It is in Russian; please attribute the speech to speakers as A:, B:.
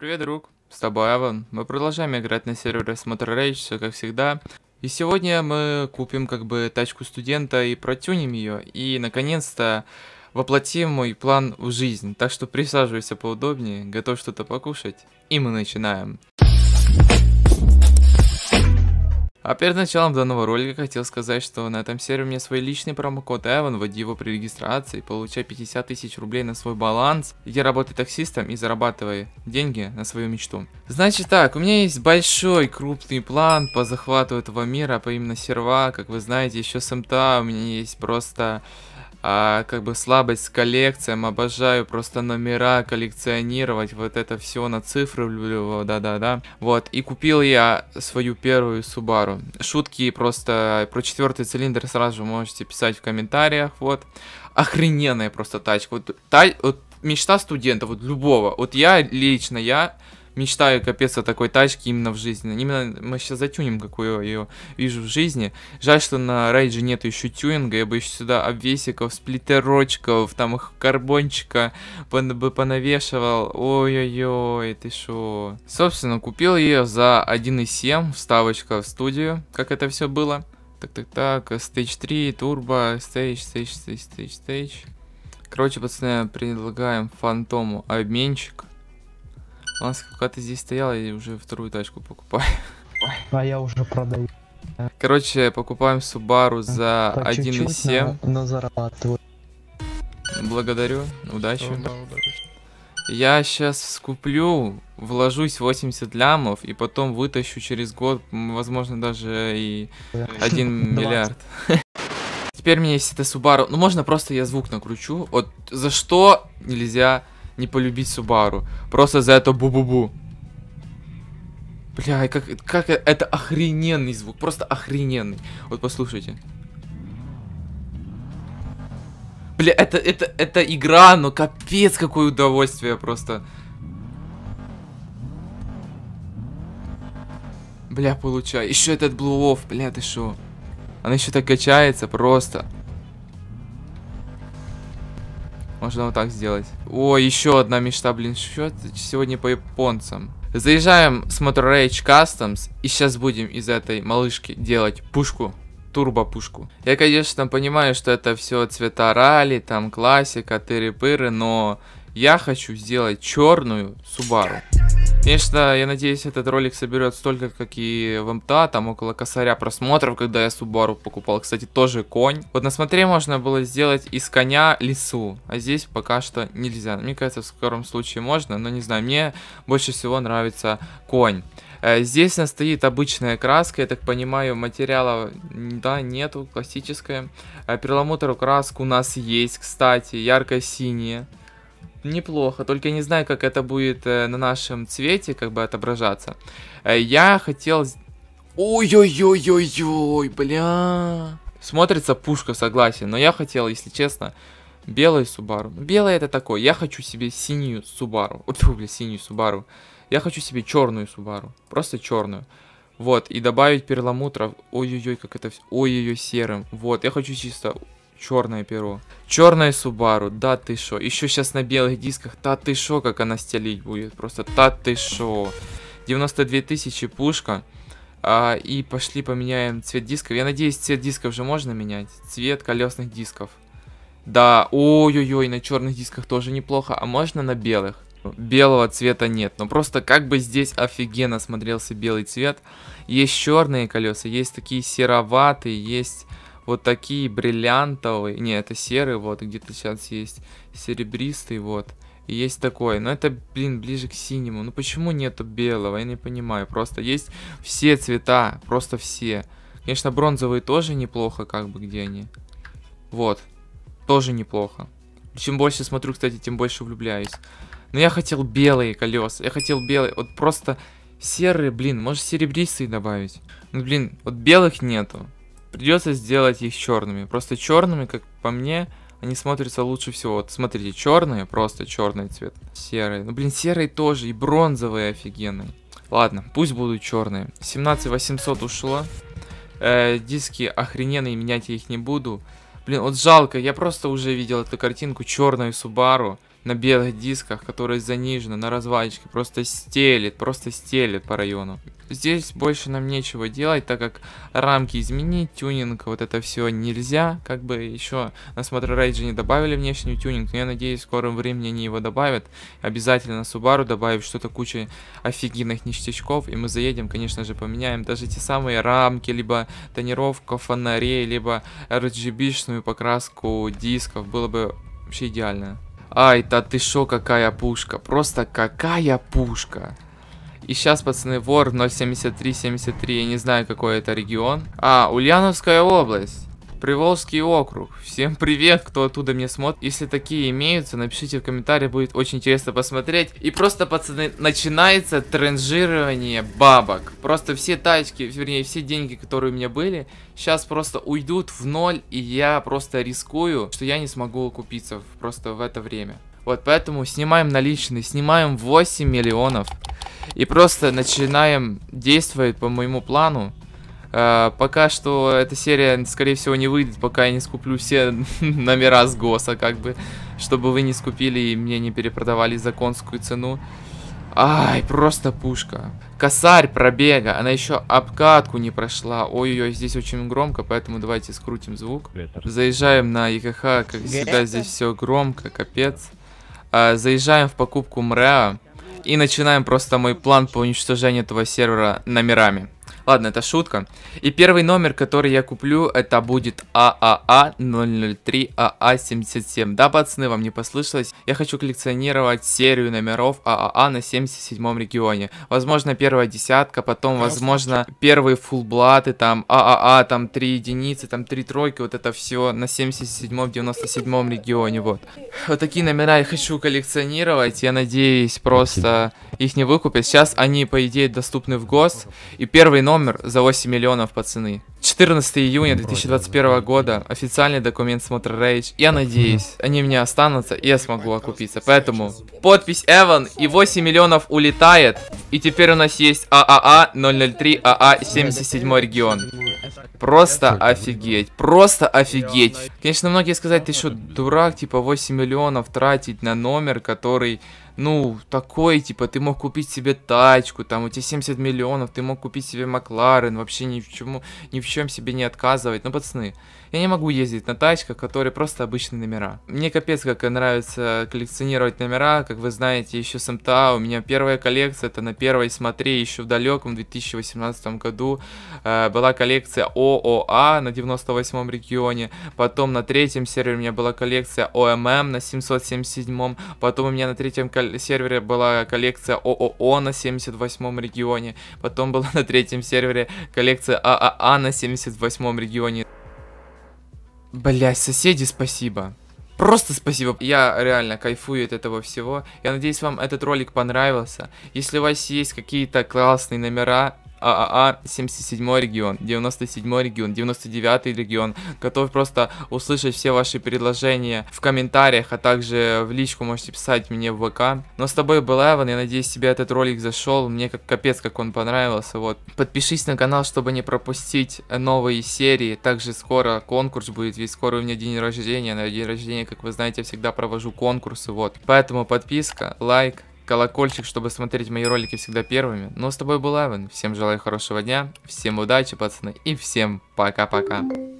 A: Привет, друг. С тобой Аван. Мы продолжаем играть на сервере Motor Rage, все как всегда. И сегодня мы купим как бы тачку студента и протюним ее. И наконец-то воплотим мой план в жизнь. Так что присаживайся поудобнее, готов что-то покушать. И мы начинаем. А перед началом данного ролика хотел сказать, что на этом сервере у меня свой личный промокод Эван, вводи его при регистрации, получай 50 тысяч рублей на свой баланс, иди работай таксистом и зарабатывай деньги на свою мечту. Значит так, у меня есть большой крупный план по захвату этого мира, по а именно серва, как вы знаете, еще с МТА у меня есть просто а как бы слабость с коллекциям, обожаю просто номера коллекционировать, вот это все на цифры люблю, да-да-да. Вот, и купил я свою первую Subaru. Шутки просто про четвертый цилиндр сразу можете писать в комментариях, вот. Охрененная просто тачка, вот, та, вот мечта студента, вот любого, вот я лично, я мечтаю, капец, о такой тачке именно в жизни. Именно мы сейчас затюнем какую я ее вижу в жизни. Жаль, что на рейдже нет еще тюнинга, я бы еще сюда обвесиков, сплитерочков, там их карбончика бы понавешивал. Ой-ой-ой, ты шо. Собственно, купил ее за 1.7, вставочка в студию, как это все было. Так-так-так, Stage 3, Turbo, Stage, Stage, Stage, Stage, Stage. Короче, пацаны, предлагаем Фантому обменчик. Ланс, пока ты здесь стоял, я уже вторую тачку покупаю. А я уже продаю. Короче, покупаем Subaru за 1,7. Но, зарабатываю. Благодарю, удачи. Я сейчас скуплю, вложусь 80 лямов и потом вытащу через год, возможно, даже и 1 миллиард. Теперь мне есть это Subaru. Ну, можно просто я звук накручу. Вот за что нельзя не полюбить Субару. Просто за это бу-бу-бу. Бля, как, как э, это охрененный звук, просто охрененный. Вот послушайте. Бля, это, это, это игра, но капец, какое удовольствие просто. Бля, получай. Еще этот Blue Wolf, бля, ты шо? Она еще так качается просто. можно вот так сделать. О, еще одна мечта, блин, счет сегодня по японцам. Заезжаем с Motor Rage Customs, и сейчас будем из этой малышки делать пушку турбо-пушку. Я, конечно, понимаю, что это все цвета ралли, там классика, тыры-пыры, но я хочу сделать черную Субару. Конечно, я надеюсь, этот ролик соберет столько, как и в МТА, там около косаря просмотров, когда я Субару покупал. Кстати, тоже конь. Вот на смотре можно было сделать из коня лису, а здесь пока что нельзя. Мне кажется, в скором случае можно, но не знаю, мне больше всего нравится конь. Э, здесь у стоит обычная краска, я так понимаю, материала, да, нету, классическая. Э, Перламутровую краску у нас есть, кстати, ярко-синяя. Неплохо, только я не знаю, как это будет э, на нашем цвете как бы отображаться. Э, я хотел... Ой-ой-ой-ой-ой, бля. Смотрится пушка, согласен, но я хотел, если честно, белый Субару. Ну, белый это такой, я хочу себе синюю Субару. Ой, фу, бля, синюю Субару. Я хочу себе черную Субару, просто черную. Вот, и добавить перламутров. Ой-ой-ой, как это все. Ой-ой-ой, серым. Вот, я хочу чисто Черное перо. Черное Субару, да ты шо. Еще сейчас на белых дисках, да ты шо, как она стелить будет. Просто да ты шо. 92 тысячи пушка. А, и пошли поменяем цвет дисков. Я надеюсь, цвет дисков же можно менять. Цвет колесных дисков. Да, ой-ой-ой, на черных дисках тоже неплохо. А можно на белых? Белого цвета нет. Но просто как бы здесь офигенно смотрелся белый цвет. Есть черные колеса, есть такие сероватые, есть вот такие бриллиантовые, не, это серый, вот, где-то сейчас есть серебристый, вот, и есть такой, но это, блин, ближе к синему, ну почему нету белого, я не понимаю, просто есть все цвета, просто все, конечно, бронзовые тоже неплохо, как бы, где они, вот, тоже неплохо, чем больше смотрю, кстати, тем больше влюбляюсь, но я хотел белые колеса, я хотел белый, вот просто серые, блин, может серебристые добавить, ну, блин, вот белых нету, Придется сделать их черными. Просто черными, как по мне, они смотрятся лучше всего. Вот смотрите, черные, просто черный цвет. серый. Ну блин, серый тоже, и бронзовые офигенные. Ладно, пусть будут черные. 17800 ушло. Э, диски охрененные, менять я их не буду. Блин, вот жалко, я просто уже видел эту картинку черную Субару на белых дисках, которые занижены на развалочке, просто стелит, просто стелит по району. Здесь больше нам нечего делать, так как рамки изменить, тюнинг, вот это все нельзя. Как бы еще на Смотр Рейджи не добавили внешний тюнинг, но я надеюсь, в скором времени они его добавят. Обязательно Subaru добавив что-то куча офигенных ништячков, и мы заедем, конечно же, поменяем даже те самые рамки, либо тонировка, фонарей, либо RGB-шную покраску дисков. Было бы вообще идеально. Ай, да ты шо, какая пушка. Просто какая пушка. И сейчас, пацаны, вор 07373, я не знаю, какой это регион. А, Ульяновская область. Приволжский округ. Всем привет, кто оттуда мне смотрит. Если такие имеются, напишите в комментариях, будет очень интересно посмотреть. И просто, пацаны, начинается транжирование бабок. Просто все тачки, вернее, все деньги, которые у меня были, сейчас просто уйдут в ноль, и я просто рискую, что я не смогу купиться просто в это время. Вот поэтому снимаем наличные, снимаем 8 миллионов. И просто начинаем действовать по моему плану. Э, пока что эта серия, скорее всего, не выйдет, пока я не скуплю все номера с ГОСа, как бы, чтобы вы не скупили и мне не перепродавали за конскую цену. Ай, просто пушка. Косарь пробега, она еще обкатку не прошла. Ой-ой-ой, здесь очень громко, поэтому давайте скрутим звук. Заезжаем на ЕКХ, как всегда здесь все громко, капец. А, заезжаем в покупку МРЭА и начинаем просто мой план по уничтожению этого сервера номерами. Ладно, это шутка. И первый номер, который я куплю, это будет ААА 003 АА 77. Да, пацаны, вам не послышалось? Я хочу коллекционировать серию номеров ААА а а на 77 регионе. Возможно, первая десятка, потом, возможно, первые фулблаты, там ААА, а там 3 единицы, там 3 тройки, вот это все на 77-м, 97-м регионе, вот. Вот такие номера я хочу коллекционировать, я надеюсь, просто их не выкупят. Сейчас они, по идее, доступны в гос. и первый номер номер за 8 миллионов, пацаны. 14 июня 2021 года, официальный документ смотр Rage. Я надеюсь, они мне останутся, и я смогу окупиться. Поэтому подпись Эван и 8 миллионов улетает. И теперь у нас есть ААА 003 АА 77 регион. Просто офигеть, просто офигеть. Конечно, многие сказать, ты что, дурак, типа 8 миллионов тратить на номер, который ну, такой, типа, ты мог купить себе тачку, там, у тебя 70 миллионов, ты мог купить себе Макларен, вообще ни в чему, ни в чем себе не отказывать. Ну, пацаны, я не могу ездить на тачках, которые просто обычные номера. Мне капец как нравится коллекционировать номера, как вы знаете, еще с МТА, у меня первая коллекция, это на первой смотре, еще в далеком 2018 году э, была коллекция ООА на 98 регионе, потом на третьем сервере у меня была коллекция ОММ на 777, потом у меня на третьем кол сервере была коллекция ООО на 78-м регионе, потом была на третьем сервере коллекция ААА на 78-м регионе. Блять, соседи, спасибо. Просто спасибо. Я реально кайфую от этого всего. Я надеюсь, вам этот ролик понравился. Если у вас есть какие-то классные номера, ААА 77 а а регион, 97 регион, 99 регион. Готов просто услышать все ваши предложения в комментариях, а также в личку можете писать мне в ВК. Но с тобой был Эван, я надеюсь тебе этот ролик зашел, мне как капец как он понравился, вот. Подпишись на канал, чтобы не пропустить новые серии, также скоро конкурс будет, ведь скоро у меня день рождения, на день рождения, как вы знаете, я всегда провожу конкурсы, вот. Поэтому подписка, лайк, колокольчик, чтобы смотреть мои ролики всегда первыми. Ну, с тобой был Авен. Всем желаю хорошего дня, всем удачи, пацаны, и всем пока-пока.